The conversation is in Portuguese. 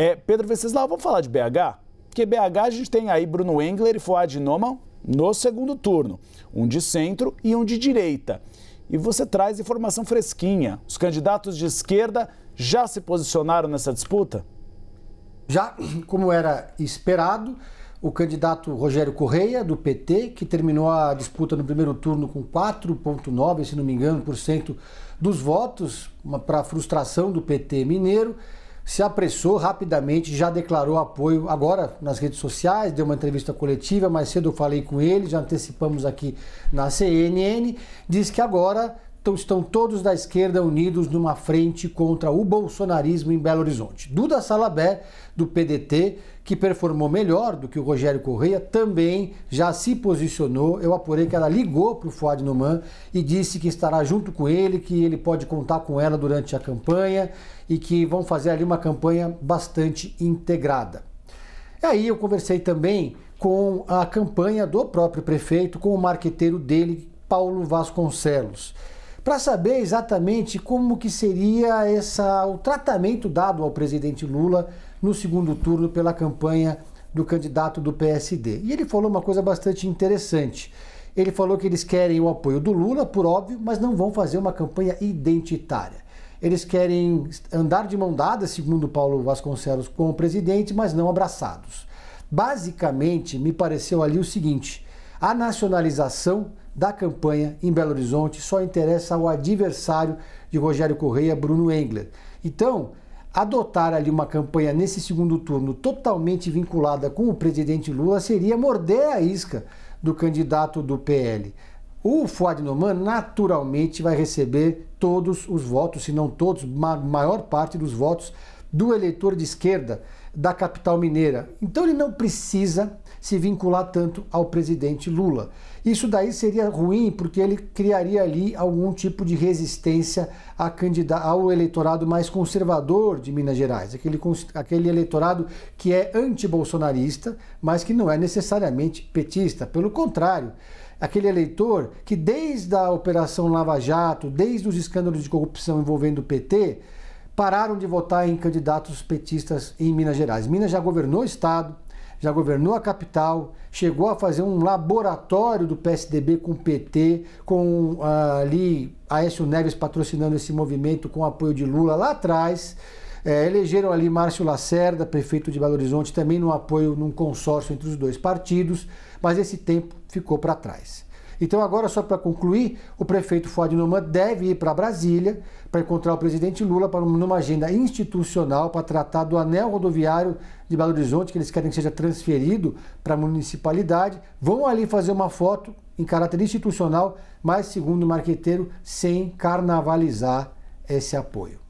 É, Pedro Venceslau, vamos falar de BH? Porque BH a gente tem aí Bruno Engler e Fuad Noman no segundo turno. Um de centro e um de direita. E você traz informação fresquinha. Os candidatos de esquerda já se posicionaram nessa disputa? Já, como era esperado, o candidato Rogério Correia, do PT, que terminou a disputa no primeiro turno com 4,9%, se não me engano, por cento dos votos, para frustração do PT mineiro, se apressou rapidamente, já declarou apoio agora nas redes sociais, deu uma entrevista coletiva, mais cedo eu falei com ele, já antecipamos aqui na CNN, diz que agora então, estão todos da esquerda unidos numa frente contra o bolsonarismo em Belo Horizonte. Duda Salabé, do PDT, que performou melhor do que o Rogério Correia, também já se posicionou. Eu apurei que ela ligou para o Fuad Numan e disse que estará junto com ele, que ele pode contar com ela durante a campanha e que vão fazer ali uma campanha bastante integrada. E aí eu conversei também com a campanha do próprio prefeito, com o marqueteiro dele, Paulo Vasconcelos para saber exatamente como que seria essa, o tratamento dado ao presidente Lula no segundo turno pela campanha do candidato do PSD. E ele falou uma coisa bastante interessante. Ele falou que eles querem o apoio do Lula, por óbvio, mas não vão fazer uma campanha identitária. Eles querem andar de mão dada, segundo Paulo Vasconcelos, com o presidente, mas não abraçados. Basicamente, me pareceu ali o seguinte: a nacionalização da campanha em Belo Horizonte só interessa ao adversário de Rogério Correia, Bruno Engler. Então, adotar ali uma campanha nesse segundo turno totalmente vinculada com o presidente Lula seria morder a isca do candidato do PL. O Fuad Noman naturalmente vai receber todos os votos, se não todos, a maior parte dos votos do eleitor de esquerda da capital mineira. Então ele não precisa se vincular tanto ao presidente Lula. Isso daí seria ruim porque ele criaria ali algum tipo de resistência ao eleitorado mais conservador de Minas Gerais, aquele, aquele eleitorado que é anti-bolsonarista, mas que não é necessariamente petista. Pelo contrário, aquele eleitor que desde a Operação Lava Jato, desde os escândalos de corrupção envolvendo o PT, pararam de votar em candidatos petistas em Minas Gerais. Minas já governou o estado, já governou a capital, chegou a fazer um laboratório do PSDB com o PT, com uh, ali Aécio Neves patrocinando esse movimento com apoio de Lula lá atrás. É, elegeram ali Márcio Lacerda, prefeito de Belo Horizonte, também no apoio num consórcio entre os dois partidos, mas esse tempo ficou para trás. Então, agora, só para concluir, o prefeito Fuad Numan deve ir para Brasília para encontrar o presidente Lula para numa agenda institucional para tratar do anel rodoviário de Belo Horizonte, que eles querem que seja transferido para a municipalidade. Vão ali fazer uma foto em caráter institucional, mas, segundo o marqueteiro, sem carnavalizar esse apoio.